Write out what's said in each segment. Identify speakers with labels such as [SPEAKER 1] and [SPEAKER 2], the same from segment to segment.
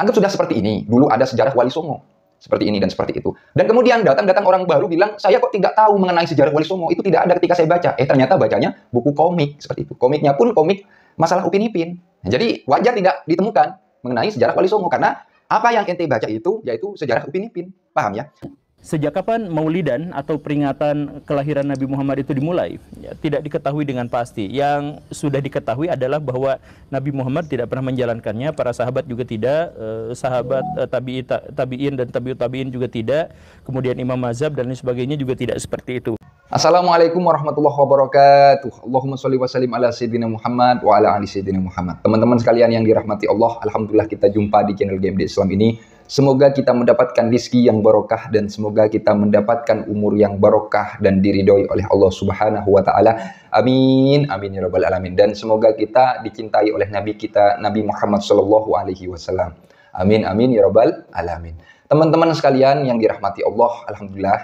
[SPEAKER 1] Anggap sudah seperti ini. Dulu ada sejarah Wali Songo. Seperti ini dan seperti itu. Dan kemudian datang-datang orang baru bilang, saya kok tidak tahu mengenai sejarah Wali Songo. Itu tidak ada ketika saya baca. Eh ternyata bacanya buku komik seperti itu. Komiknya pun komik masalah Upin Ipin. jadi wajar tidak ditemukan mengenai sejarah Wali Songo. Karena apa yang ente baca itu yaitu sejarah Upin Ipin. Paham ya? Sejak kapan Maulidan atau peringatan kelahiran Nabi Muhammad itu dimulai? Ya, tidak diketahui dengan pasti. Yang sudah diketahui adalah bahwa Nabi Muhammad tidak pernah menjalankannya, para sahabat juga tidak, eh, sahabat eh, tabi'i ta, tabi'in dan tabi'ut tabi'in juga tidak, kemudian Imam Mazhab dan lain sebagainya juga tidak seperti itu. Assalamualaikum warahmatullahi wabarakatuh. Allahumma salli wa sallim ala sayyidina Muhammad wa ala ali sayyidina Muhammad. Teman-teman sekalian yang dirahmati Allah, alhamdulillah kita jumpa di channel GMD Islam ini Semoga kita mendapatkan rizki yang barokah dan semoga kita mendapatkan umur yang barokah dan diridhoi oleh Allah Subhanahu wa taala. Amin. Amin ya rabbal alamin. Dan semoga kita dicintai oleh nabi kita Nabi Muhammad sallallahu alaihi wasallam. Amin amin ya rabbal alamin. Teman-teman sekalian yang dirahmati Allah, alhamdulillah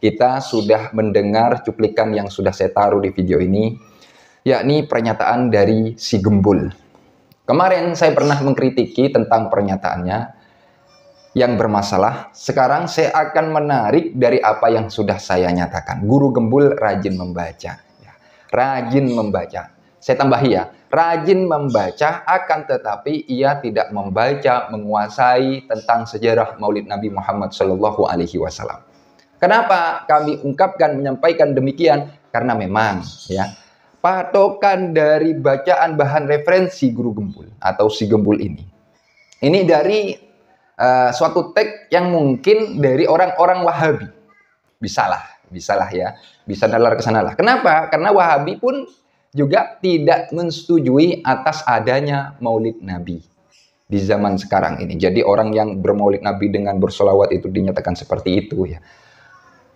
[SPEAKER 1] kita sudah mendengar cuplikan yang sudah saya taruh di video ini yakni pernyataan dari si Gembul. Kemarin saya pernah mengkritiki tentang pernyataannya yang bermasalah, sekarang saya akan menarik dari apa yang sudah saya nyatakan. Guru Gembul rajin membaca. Ya. Rajin membaca. Saya tambah ya, rajin membaca akan tetapi ia tidak membaca, menguasai tentang sejarah maulid Nabi Muhammad Shallallahu Alaihi Wasallam. Kenapa kami ungkapkan, menyampaikan demikian? Karena memang ya patokan dari bacaan bahan referensi guru gembul atau si gembul ini. Ini dari Eh, suatu tag yang mungkin dari orang-orang Wahabi. Bisalah, bisalah ya. Bisa nalar ke sanalah. Kenapa? Karena Wahabi pun juga tidak menyetujui atas adanya Maulid Nabi di zaman sekarang ini. Jadi orang yang bermaulid Nabi dengan bersolawat itu dinyatakan seperti itu ya.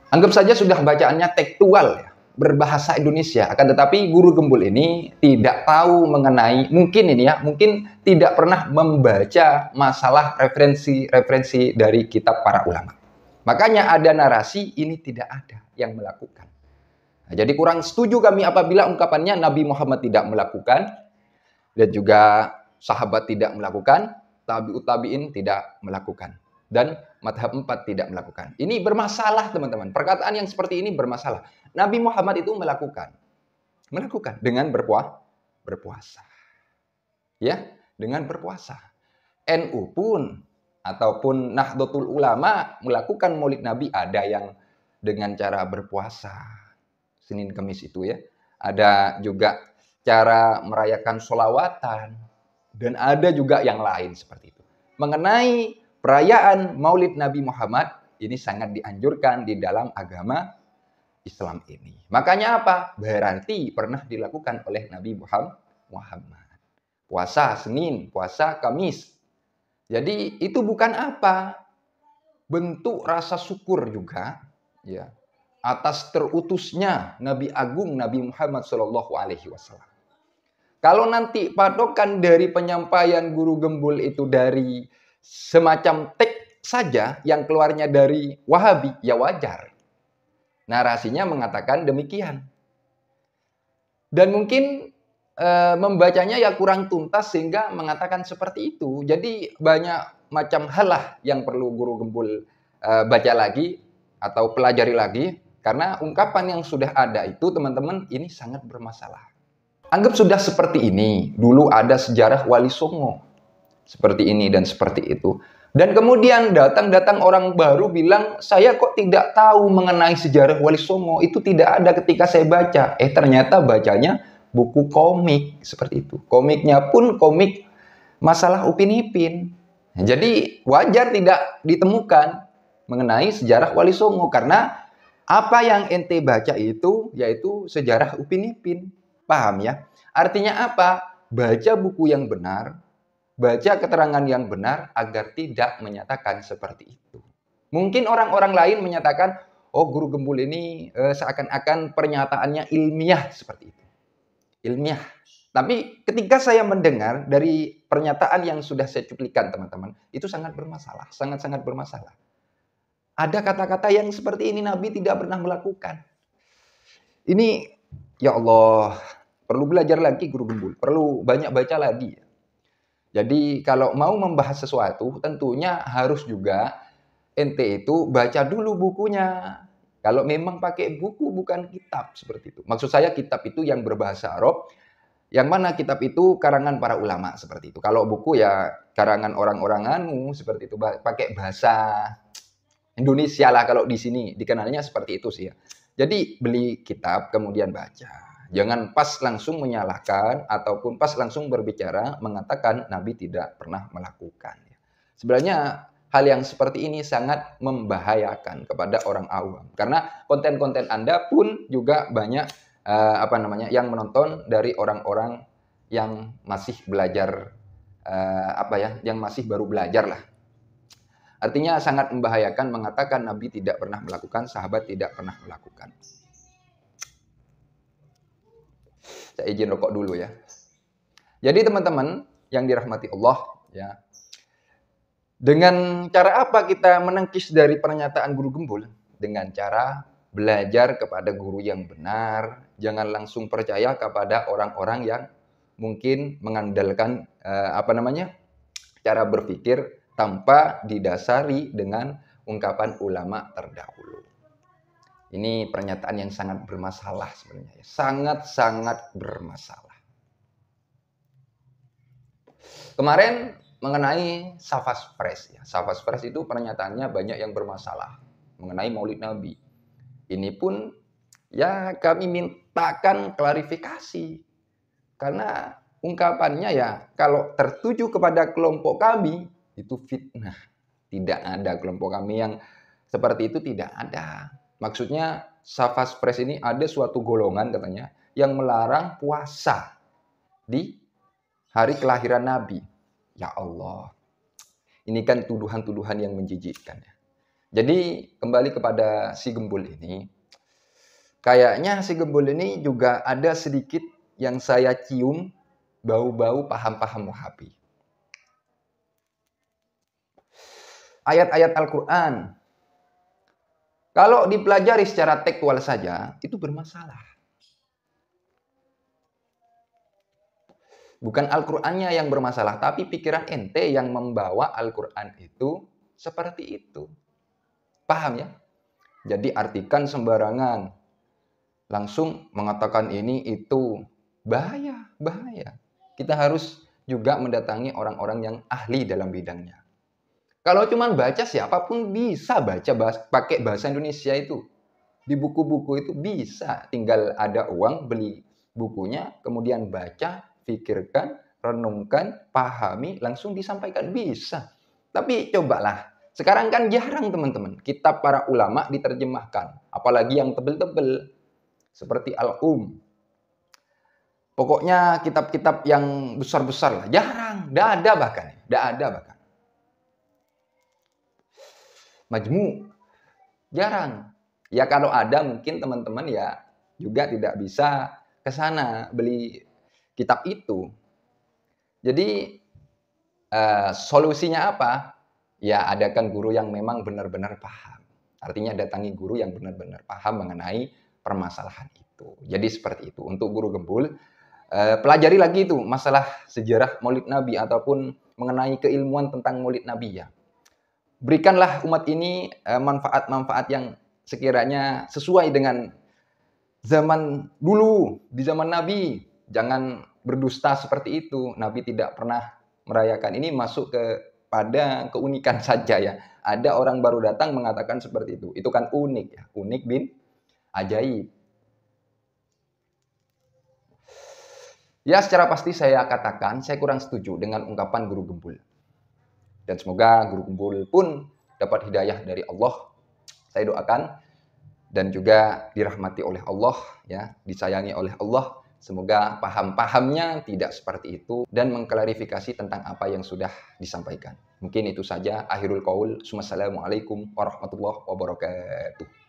[SPEAKER 1] Anggap saja sudah bacaannya tekstual ya berbahasa Indonesia. Akan tetapi guru gembul ini tidak tahu mengenai mungkin ini ya, mungkin tidak pernah membaca masalah referensi-referensi dari kitab para ulama. Makanya ada narasi ini tidak ada yang melakukan. Nah, jadi kurang setuju kami apabila ungkapannya Nabi Muhammad tidak melakukan dan juga sahabat tidak melakukan, tabiut tabiin tidak melakukan. Dan madhab 4 tidak melakukan. Ini bermasalah teman-teman. Perkataan yang seperti ini bermasalah. Nabi Muhammad itu melakukan. Melakukan dengan berpuah, berpuasa. Ya, dengan berpuasa. NU pun ataupun Nahdlatul Ulama melakukan maulid Nabi ada yang dengan cara berpuasa. Senin Kemis itu ya. Ada juga cara merayakan solawatan. Dan ada juga yang lain seperti itu. Mengenai Perayaan Maulid Nabi Muhammad ini sangat dianjurkan di dalam agama Islam ini. Makanya apa? Berarti pernah dilakukan oleh Nabi Muhammad. Puasa Senin, puasa Kamis. Jadi itu bukan apa? Bentuk rasa syukur juga ya atas terutusnya Nabi Agung Nabi Muhammad Shallallahu Alaihi Wasallam. Kalau nanti patokan dari penyampaian guru gembul itu dari semacam tek saja yang keluarnya dari Wahabi, ya wajar. Narasinya mengatakan demikian. Dan mungkin e, membacanya ya kurang tuntas sehingga mengatakan seperti itu. Jadi banyak macam halah yang perlu guru gembul e, baca lagi atau pelajari lagi. Karena ungkapan yang sudah ada itu teman-teman ini sangat bermasalah. Anggap sudah seperti ini. Dulu ada sejarah Wali Songo seperti ini dan seperti itu. Dan kemudian datang-datang orang baru bilang, saya kok tidak tahu mengenai sejarah Wali Songo, itu tidak ada ketika saya baca. Eh ternyata bacanya buku komik, seperti itu. Komiknya pun komik masalah Upin Ipin. Jadi wajar tidak ditemukan mengenai sejarah Wali Songo, karena apa yang ente baca itu yaitu sejarah Upin Ipin. Paham ya? Artinya apa? Baca buku yang benar, baca keterangan yang benar agar tidak menyatakan seperti itu. Mungkin orang-orang lain menyatakan, oh guru gembul ini eh, seakan-akan pernyataannya ilmiah seperti itu. Ilmiah. Tapi ketika saya mendengar dari pernyataan yang sudah saya cuplikan teman-teman, itu sangat bermasalah, sangat-sangat bermasalah. Ada kata-kata yang seperti ini Nabi tidak pernah melakukan. Ini ya Allah, perlu belajar lagi guru gembul, perlu banyak baca lagi. Jadi kalau mau membahas sesuatu tentunya harus juga ente itu baca dulu bukunya. Kalau memang pakai buku bukan kitab seperti itu. Maksud saya kitab itu yang berbahasa Arab yang mana kitab itu karangan para ulama seperti itu. Kalau buku ya karangan orang-orang anu seperti itu pakai bahasa Indonesia lah kalau di sini dikenalnya seperti itu sih ya. Jadi beli kitab kemudian baca. Jangan pas langsung menyalahkan ataupun pas langsung berbicara mengatakan Nabi tidak pernah melakukan. Sebenarnya hal yang seperti ini sangat membahayakan kepada orang awam karena konten-konten Anda pun juga banyak uh, apa namanya yang menonton dari orang-orang yang masih belajar uh, apa ya, yang masih baru belajar lah. Artinya sangat membahayakan mengatakan Nabi tidak pernah melakukan, sahabat tidak pernah melakukan. Saya izin rokok dulu ya. Jadi teman-teman yang dirahmati Allah ya. Dengan cara apa kita menangkis dari pernyataan guru gembul? Dengan cara belajar kepada guru yang benar, jangan langsung percaya kepada orang-orang yang mungkin mengandalkan eh, apa namanya? cara berpikir tanpa didasari dengan ungkapan ulama terdahulu. Ini pernyataan yang sangat bermasalah sebenarnya. Sangat-sangat ya. bermasalah. Kemarin mengenai Safas Press. Ya. Safas Press itu pernyataannya banyak yang bermasalah mengenai maulid Nabi. Ini pun ya kami mintakan klarifikasi. Karena ungkapannya ya kalau tertuju kepada kelompok kami itu fitnah. Tidak ada kelompok kami yang seperti itu tidak ada. Maksudnya Safas Press ini ada suatu golongan katanya yang melarang puasa di hari kelahiran Nabi. Ya Allah, ini kan tuduhan-tuduhan yang menjijikkan ya. Jadi kembali kepada si gembul ini, kayaknya si gembul ini juga ada sedikit yang saya cium bau-bau paham-paham Wahabi. Ayat-ayat Al-Quran kalau dipelajari secara tekstual saja, itu bermasalah. Bukan Al-Qur'annya yang bermasalah, tapi pikiran ente yang membawa Al-Qur'an itu seperti itu. Paham ya? Jadi artikan sembarangan. Langsung mengatakan ini itu bahaya, bahaya. Kita harus juga mendatangi orang-orang yang ahli dalam bidangnya. Kalau cuman baca siapapun bisa baca bahas, pakai bahasa Indonesia itu. Di buku-buku itu bisa, tinggal ada uang beli bukunya, kemudian baca, pikirkan, renungkan, pahami, langsung disampaikan bisa. Tapi cobalah. Sekarang kan jarang teman-teman, kitab para ulama diterjemahkan, apalagi yang tebel-tebel seperti Al-Um. Pokoknya kitab-kitab yang besar-besar lah, jarang, tidak ada bahkan, tidak ada bahkan majmu jarang ya kalau ada mungkin teman-teman ya juga tidak bisa ke sana beli kitab itu jadi eh, solusinya apa ya adakan guru yang memang benar-benar paham artinya datangi guru yang benar-benar paham mengenai permasalahan itu jadi seperti itu untuk guru gembul eh, pelajari lagi itu masalah sejarah maulid nabi ataupun mengenai keilmuan tentang maulid nabi ya berikanlah umat ini eh, manfaat-manfaat yang sekiranya sesuai dengan zaman dulu, di zaman Nabi. Jangan berdusta seperti itu. Nabi tidak pernah merayakan ini masuk ke pada keunikan saja ya. Ada orang baru datang mengatakan seperti itu. Itu kan unik ya. Unik bin ajaib. Ya secara pasti saya katakan saya kurang setuju dengan ungkapan guru gembul. Dan semoga guru kumpul pun dapat hidayah dari Allah. Saya doakan dan juga dirahmati oleh Allah, ya, disayangi oleh Allah. Semoga paham-pahamnya tidak seperti itu dan mengklarifikasi tentang apa yang sudah disampaikan. Mungkin itu saja. Akhirul qaul. Assalamualaikum warahmatullahi wabarakatuh.